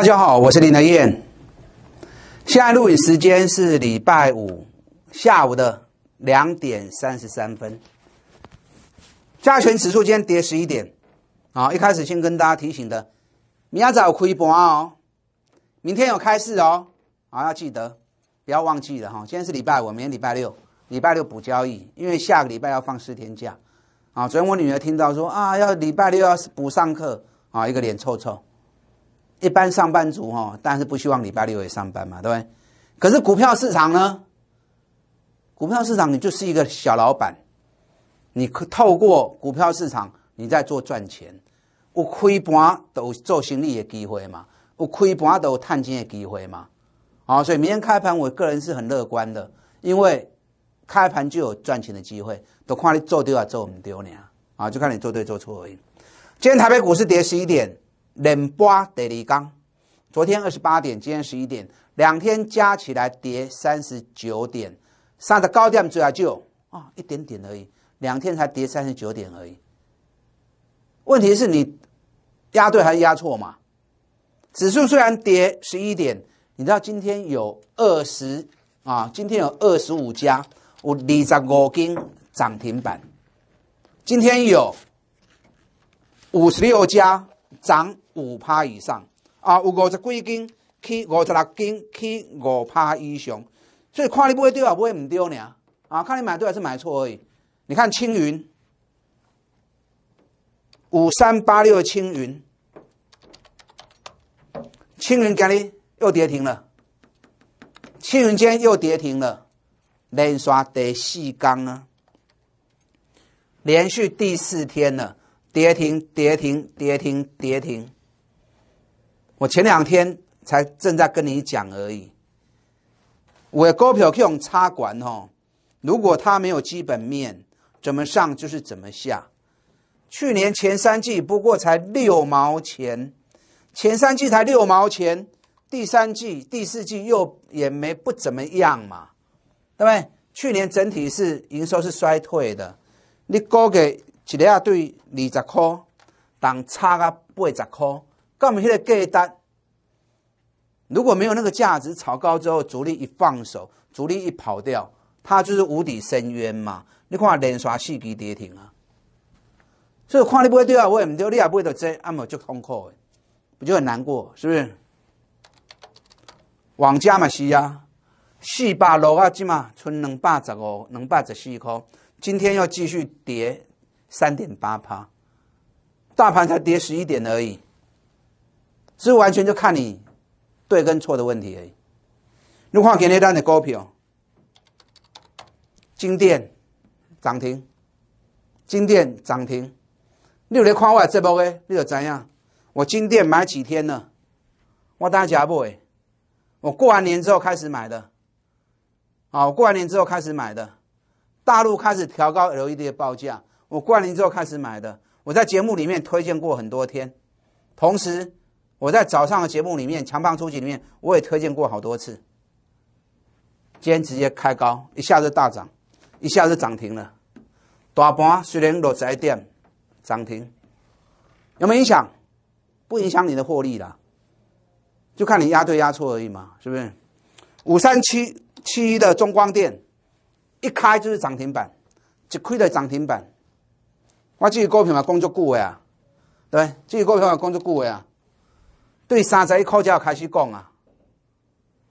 大家好，我是林德燕。现在录影时间是礼拜五下午的两点三十三分。加权指数今天跌十一点。啊，一开始先跟大家提醒的，明天早开盘哦，明天有开市哦，啊要记得不要忘记了哈。今天是礼拜五，明天礼拜六，礼拜六补交易，因为下个礼拜要放四天假。啊，昨天我女儿听到说啊，要礼拜六要补上课啊，一个脸臭臭。一般上班族哈，但是不希望礼拜六也上班嘛，对不对？可是股票市场呢？股票市场你就是一个小老板，你透过股票市场你在做赚钱，有亏盘都做生意的机会嘛，有亏盘都探金的机会嘛。好，所以明天开盘，我个人是很乐观的，因为开盘就有赚钱的机会，都看你做对啊，做唔对啊，啊，就看你做对做错而已。今天台北股市跌十一点。两播第二天，昨天二十八点，今天十一点，两天加起来跌三十九点，上的高点最要就啊一点点而已，两天才跌三十九点而已。问题是你压对还是压错嘛？指数虽然跌十一点，你知道今天有二十啊，今天有二十五家，有二十五根涨停板，今天有五十六家。涨五趴以上啊，有五十几斤，去五十六斤，去五趴以上，所以看你买对啊，买唔对呢？啊，看你买对还是买错而已。你看青云五三八六的青云，青云今日又跌停了，青云今天又跌停了，连刷第四缸啊，连续第四天了。跌停，跌停，跌停，跌停！我前两天才正在跟你讲而已。我股票用插管哦，如果它没有基本面，怎么上就是怎么下。去年前三季不过才六毛钱，前三季才六毛钱，第三季、第四季又也没不怎么样嘛，对不对？去年整体是营收是衰退的，你高给。一个啊，对二十块，当差啊八十块，那么迄个价值？如果没有那个价值炒高之后，主力一放手，主力一跑掉，它就是无底深渊嘛。你看连刷四期跌停啊，所以看你不会啊，我也唔跌，你也不会得追，那么就痛苦，不就很难过，是不是？往家嘛是啊，四百六啊，即嘛存两百十五，两百十四块，今天要继续跌。三点八趴，大盘才跌十一点而已，所以完全就看你对跟错的问题而已。你看今天咱的股票，金店涨停，金店涨停。你有看我这波诶？你有知样？我金店买几天了？我当不买，我过完年之后开始买的。啊，我过完年之后开始买的。大陆开始调高 LED 的报价。我过年之后开始买的，我在节目里面推荐过很多天，同时我在早上的节目里面《强棒出击》里面我也推荐过好多次。今天直接开高，一下子大涨，一下子涨停了。大盘虽然落在一点，涨停，有没影响？不影响你的获利啦，就看你压对压错而已嘛，是不是？五三七七一的中光电，一开就是涨停板，只亏的涨停板。我自己股票嘛，工作久的啊，对，自己股票嘛，工作久的啊。对，三仔就要开始讲啊，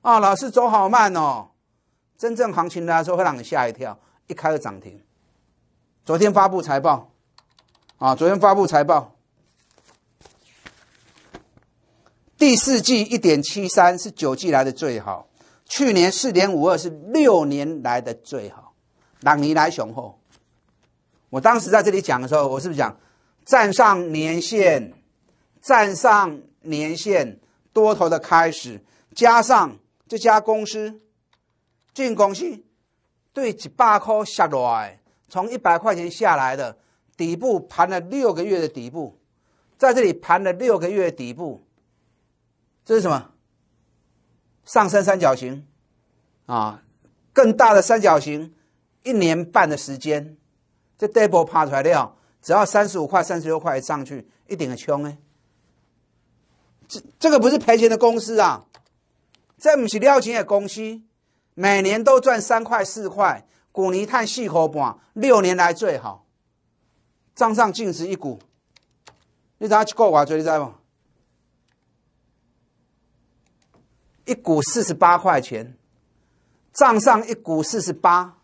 啊，老师走好慢哦。真正行情来说，会让你吓一跳，一开就涨停。昨天发布财报，啊，昨天发布财报，第四季一点七三是九季来的最好，去年四点五二是六年来的最好，朗尼来雄厚。我当时在这里讲的时候，我是不是讲站上年线，站上年线多头的开始，加上这家公司进公司对一百块下来，从一百块钱下来的底部盘了六个月的底部，在这里盘了六个月底部，这是什么上升三角形啊？更大的三角形，一年半的时间。这 d o u l 爬出来的只要三十五块、三十六块上去，一点还凶呢。这这个不是赔钱的公司啊，这不是料钱的公司，每年都赚三块四块，股泥碳四块半，六年来最好，账上净值一股，你怎去够我嘴里在吗？一股四十八块钱，账上一股四十八。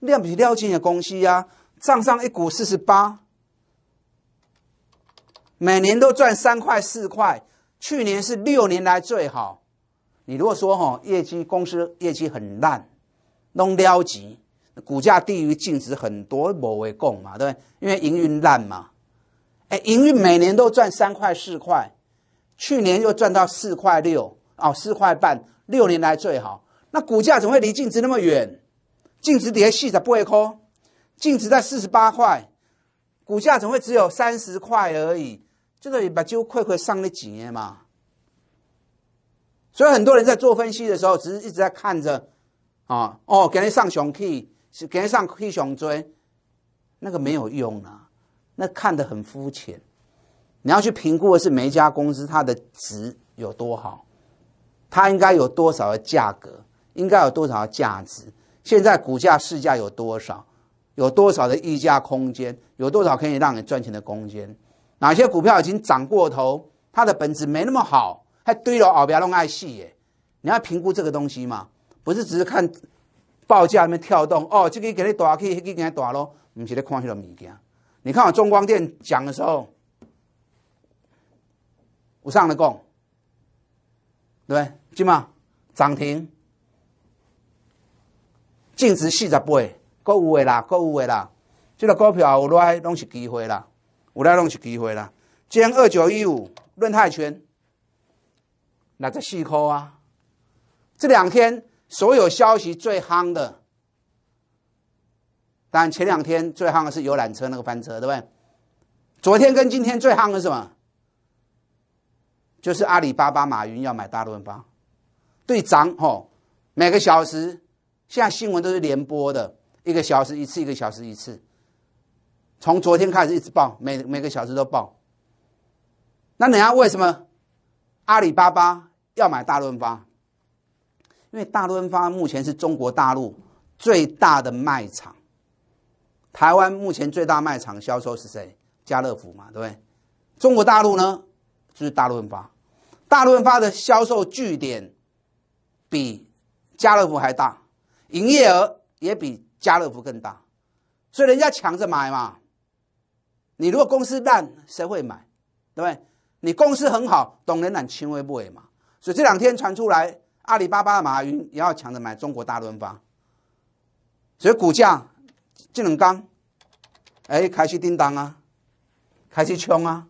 量比料金的公司呀，账上一股四十八，每年都赚三块四块，去年是六年来最好。你如果说哈业绩公司业绩很烂，弄料级，股价低于净值很多，某位共嘛对不对？因为营运烂嘛，哎，营运每年都赚三块四块，去年又赚到四块六哦，四块半，六年来最好。那股价怎么会离净值那么远？净值底下细仔不会空，净值在四十八块，股价怎么会只有三十块而已？个你把旧快快上了几年嘛。所以很多人在做分析的时候，只是一直在看着，啊，哦，给人上熊 K，给人上 K 熊追，那个没有用啊，那看得很肤浅。你要去评估的是每一家公司它的值有多好，它应该有多少的价格，应该有多少的价值。现在股价市价有多少？有多少的溢价空间？有多少可以让你赚钱的空间？哪些股票已经涨过头？它的本质没那么好，还堆了奥别弄爱细耶？你要评估这个东西嘛？不是只是看报价里面跳动哦，这个给你打去，那个给你打咯，不是在看许多物件。你看我中光电讲的时候，我上了供，对，不对？记吗？涨停。净值四十八，国有的啦，国有的啦，这个股票有来，拢是机会啦，有来拢是机会啦。今二九一五，润泰拳那在细抠啊。这两天所有消息最夯的，当然前两天最夯的是游览车那个翻车，对不对？昨天跟今天最夯的是什么？就是阿里巴巴马云要买大润发，对涨吼，每个小时。现在新闻都是联播的，一个小时一次，一个小时一次。从昨天开始一直报，每每个小时都报。那人家为什么阿里巴巴要买大润发？因为大润发目前是中国大陆最大的卖场。台湾目前最大卖场销售是谁？家乐福嘛，对不对？中国大陆呢，就是大润发。大润发的销售据点比家乐福还大。营业额也比家乐福更大，所以人家抢着买嘛。你如果公司烂，谁会买？对不对？你公司很好，懂人懒，轻微不为嘛。所以这两天传出来，阿里巴巴、马云也要抢着买中国大润发，所以股价这两刚，哎，开始叮当啊，开始冲啊。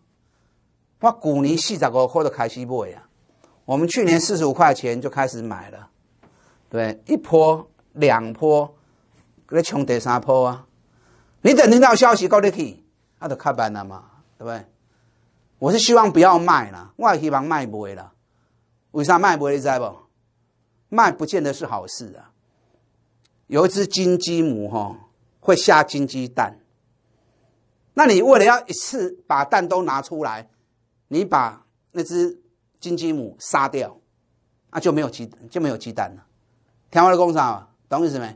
我股年四十个 h o 开始 b u 啊，我们去年四十五块钱就开始买了，对，一波。两波，给它冲第三波啊！你等听到消息搞你去，那就开盘了嘛，对不对？我是希望不要卖了，也希望卖不会了，为啥卖不会？你知不？卖不见得是好事啊！有一只金鸡母哈，会下金鸡蛋，那你为了要一次把蛋都拿出来，你把那只金鸡母杀掉，啊，就没有鸡就没有鸡蛋了。台湾的工厂。懂意思没？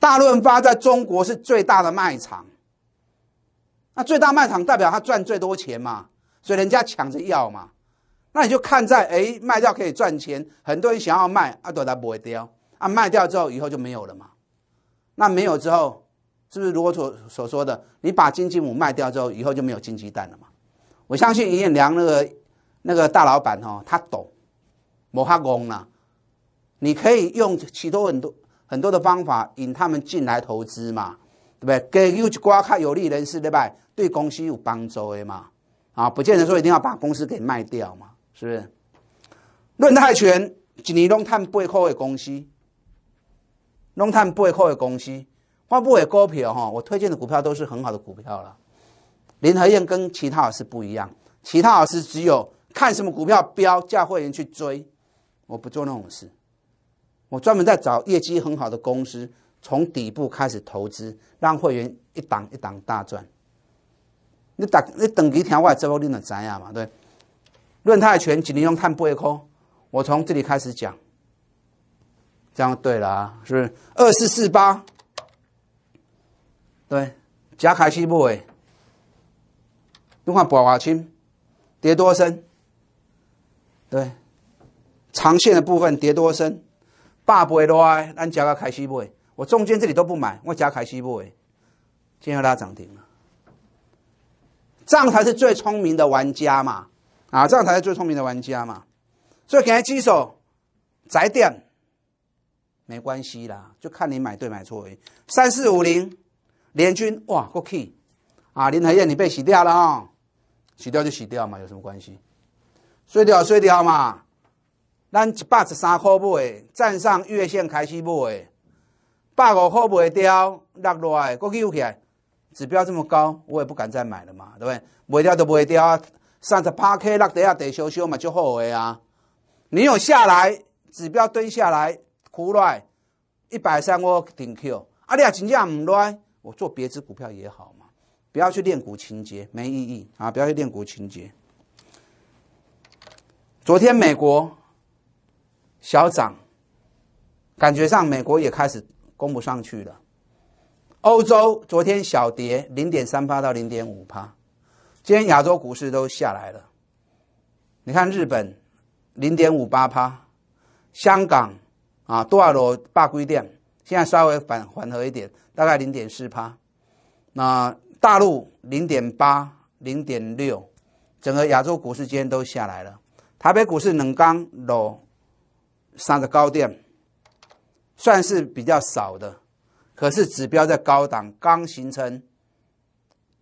大润发在中国是最大的卖场，那最大卖场代表他赚最多钱嘛，所以人家抢着要嘛。那你就看在哎卖掉可以赚钱，很多人想要卖，阿德他不会掉啊，卖掉之后以后就没有了嘛。那没有之后，是不是如果所所说的，你把金鸡母卖掉之后，以后就没有金鸡蛋了嘛？我相信尹建良那个那个大老板哦，他懂，没瞎讲了。你可以用许多很多很多的方法引他们进来投资嘛，对不对？给有去看有利人士，对吧？对？公司有帮助的嘛，啊，不见得说一定要把公司给卖掉嘛，是不是？论泰拳，锦年龙炭背后的公司，龙炭背后的公司，发布会股票哈，我推荐的股票都是很好的股票了。林和燕跟其他老师不一样，其他老师只有看什么股票标，叫会员去追，我不做那种事。我专门在找业绩很好的公司，从底部开始投资，让会员一档一档大赚。你打你等级条外，这不令的窄样嘛？对，论泰拳，几年用碳不会空。我从这里开始讲，这样对了啊？是不是二四四八？对，贾凯西部哎，又换博华青，叠多深？对，长线的部分叠多深？爸不会来，咱加个开始不我中间这里都不买，我加开始不今天在拉涨停了，这样才是最聪明的玩家嘛！啊，这样才是最聪明的玩家嘛！所以给他接手，窄点没关系啦，就看你买对买错而已。三四五零联军，哇，过去啊，林和燕，你被洗掉了啊，洗掉就洗掉嘛，有什么关系？睡掉睡掉嘛。咱一百十三块买，站上月线开始买，百五块卖掉，落落来，搁救起来，指标这么高，我也不敢再买了嘛，对不对？卖掉就卖掉啊，三十八 K 落地下跌修修嘛，就好个啊。你有下来，指标蹲下来，酷来一百三我顶 Q，啊，你啊真正唔来，我做别只股票也好嘛，不要去练股情节，没意义啊，不要去练股情节。昨天美国。小涨，感觉上美国也开始攻不上去了。欧洲昨天小跌零点三八到零点五八，今天亚洲股市都下来了。你看日本零点五八趴，香港啊多少楼霸规电，现在稍微反缓和一点，大概零点四趴。那大陆零点八零点六，整个亚洲股市今天都下来了。台北股市冷刚落。上的高点算是比较少的，可是指标在高档刚形成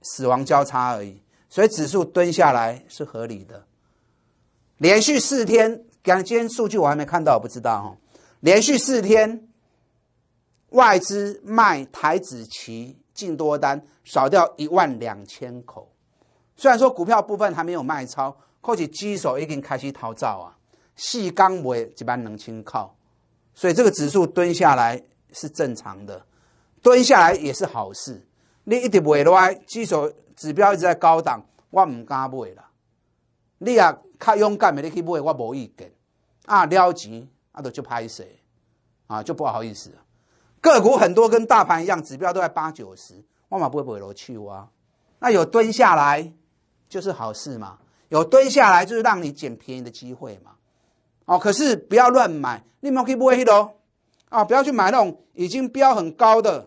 死亡交叉而已，所以指数蹲下来是合理的。连续四天，讲今天数据我还没看到，我不知道哈。连续四天外资卖台子期进多单少掉一万两千口，虽然说股票部分还没有卖超，或许机手已经开始逃造啊。细钢尾一般能轻靠，所以这个指数蹲下来是正常的，蹲下来也是好事。你一直买落，基数指标一直在高档，我唔敢买啦。你啊较勇敢的你去买，我无意见。啊，撩急啊都就拍水，啊就不好意思。个股很多跟大盘一样，指标都在八九十，我嘛不会买落去哇。那有蹲下来就是好事嘛，有蹲下来就是让你捡便宜的机会嘛。哦，可是不要乱买，你们可以不会去的哦。啊，不要去买那种已经标很高的，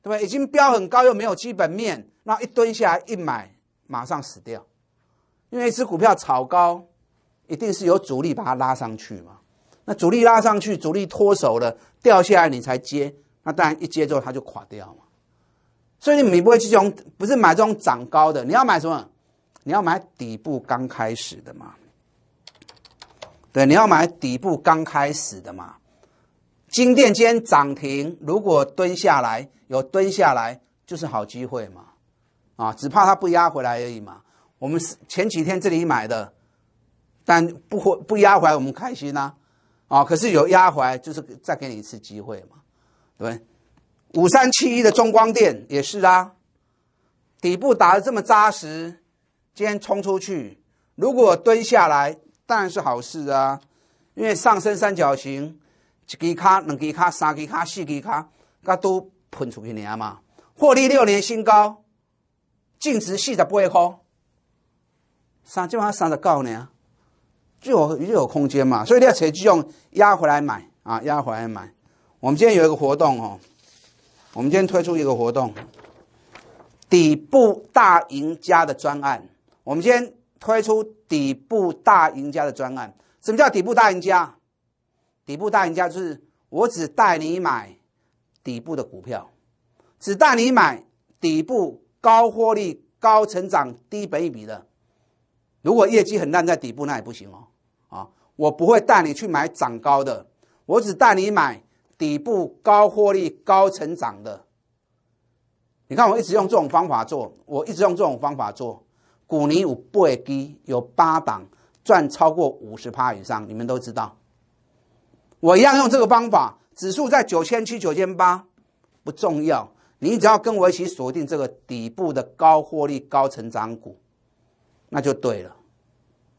对不对？已经标很高又没有基本面，那一蹲下来一买，马上死掉。因为一只股票炒高，一定是有主力把它拉上去嘛。那主力拉上去，主力脱手了掉下来，你才接，那当然一接之后它就垮掉嘛。所以你不会这种不是买这种涨高的，你要买什么？你要买底部刚开始的嘛。对，你要买底部刚开始的嘛。金店今天涨停，如果蹲下来有蹲下来就是好机会嘛。啊，只怕它不压回来而已嘛。我们是前几天这里买的，但不回不压回来我们开心呐、啊，可是有压回来就是再给你一次机会嘛。对，五三七一的中光电也是啊，底部打的这么扎实，今天冲出去，如果蹲下来。当然是好事啊，因为上升三角形，一给卡、两给卡、三给卡、四给卡，那都喷出去了嘛。获利六年新高，净值四十不会空，三就还三十九年，就有就有空间嘛。所以你要采取用压回来买啊，压回来买。我们今天有一个活动哦，我们今天推出一个活动，底部大赢家的专案，我们天推出。底部大赢家的专案，什么叫底部大赢家？底部大赢家就是我只带你买底部的股票，只带你买底部高获利、高成长、低本益比的。如果业绩很烂在底部那也不行哦。啊，我不会带你去买涨高的，我只带你买底部高获利、高成长的。你看我一直用这种方法做，我一直用这种方法做。股里有背低，有八档赚超过五十趴以上，你们都知道。我一样用这个方法，指数在九千七、九千八不重要，你只要跟我一起锁定这个底部的高获利、高成长股，那就对了。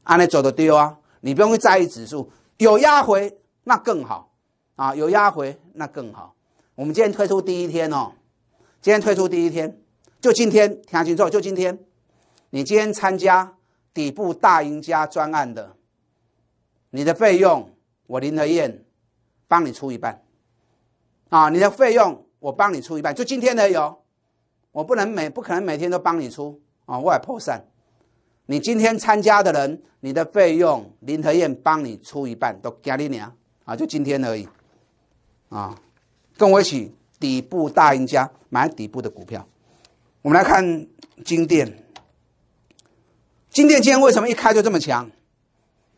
啊、你走的掉啊，你不用去在意指数，有压回那更好啊，有压回那更好。我们今天推出第一天哦，今天推出第一天，就今天听清楚，就今天。你今天参加底部大赢家专案的，你的费用我林德燕帮你出一半，啊，你的费用我帮你出一半，就今天的有，我不能每不可能每天都帮你出啊，我怕破散。你今天参加的人，你的费用林德燕帮你出一半，都加你啊啊，就今天而已，啊，跟我一起底部大赢家买底部的股票，我们来看金电。金今天为什么一开就这么强？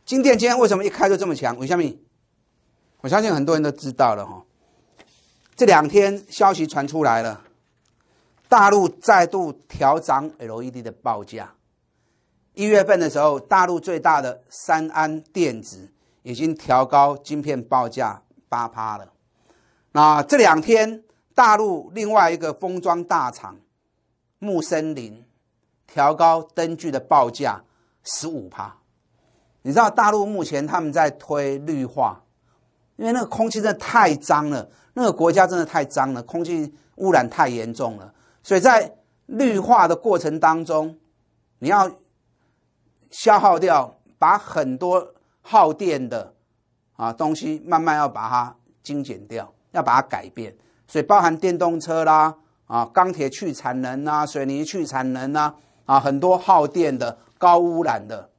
金今天为什么一开就这么强？为什么？我相信很多人都知道了哈。这两天消息传出来了，大陆再度调涨 LED 的报价。一月份的时候，大陆最大的三安电子已经调高晶片报价八趴了。那这两天，大陆另外一个封装大厂木森林。调高灯具的报价十五帕。你知道大陆目前他们在推绿化，因为那个空气真的太脏了，那个国家真的太脏了，空气污染太严重了。所以在绿化的过程当中，你要消耗掉，把很多耗电的啊东西慢慢要把它精简掉，要把它改变。所以包含电动车啦，啊钢铁去产能啊，水泥去产能啊，啊，很多耗电的、高污染的，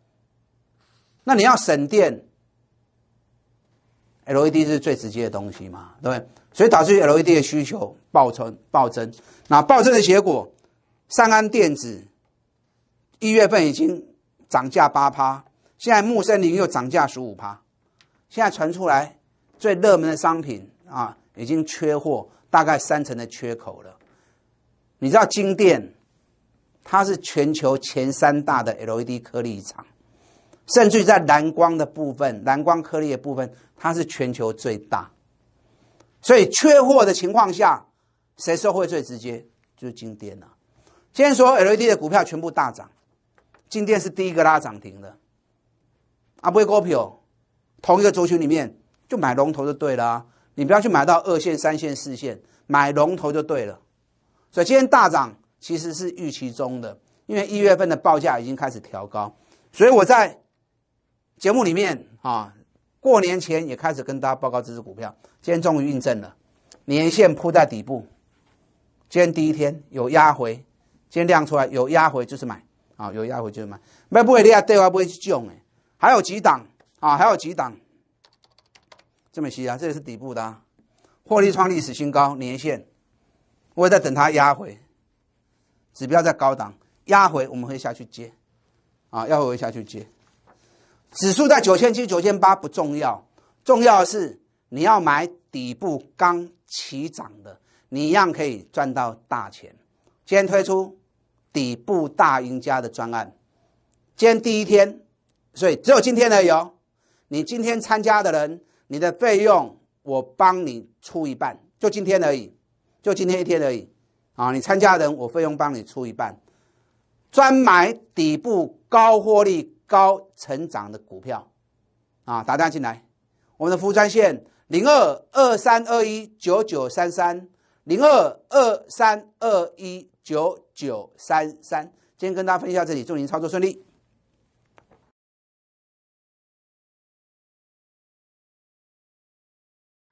那你要省电，LED 是最直接的东西嘛，对不对？所以导致 LED 的需求暴增、暴增。那暴增的结果，三安电子一月份已经涨价八趴，现在木森林又涨价十五趴。现在传出来最热门的商品啊，已经缺货，大概三成的缺口了。你知道金店？它是全球前三大的 LED 颗粒厂，甚至在蓝光的部分、蓝光颗粒的部分，它是全球最大。所以缺货的情况下，谁受惠最直接？就金电了。今天说 LED 的股票全部大涨，金电是第一个拉涨停的。阿不会割皮哦，同一个族群里面就买龙头就对了，你不要去买到二线、三线、四线，买龙头就对了。所以今天大涨。其实是预期中的，因为一月份的报价已经开始调高，所以我在节目里面啊，过年前也开始跟大家报告这支股票，今天终于印证了，年线铺在底部，今天第一天有压回，今天亮出来有压回就是买，啊有压回就是买，卖不会跌，对，啊，不会去救哎，还有几档啊，还有几档，这么些啊，这也是底部的，获利创历史新高，年线，我也在等它压回。指标在高档压回，我们会下去接，啊，压回会下去接。指数在九千七、九千八不重要，重要的是你要买底部刚起涨的，你一样可以赚到大钱。今天推出底部大赢家的专案，今天第一天，所以只有今天而已。你今天参加的人，你的费用我帮你出一半，就今天而已，就今天一天而已。啊，你参加人，我费用帮你出一半，专买底部高获利、高成长的股票，啊，打单进来，我们的服务专线零二二三二一九九三三零二二三二一九九三三，今天跟大家分享到这里，祝您操作顺利。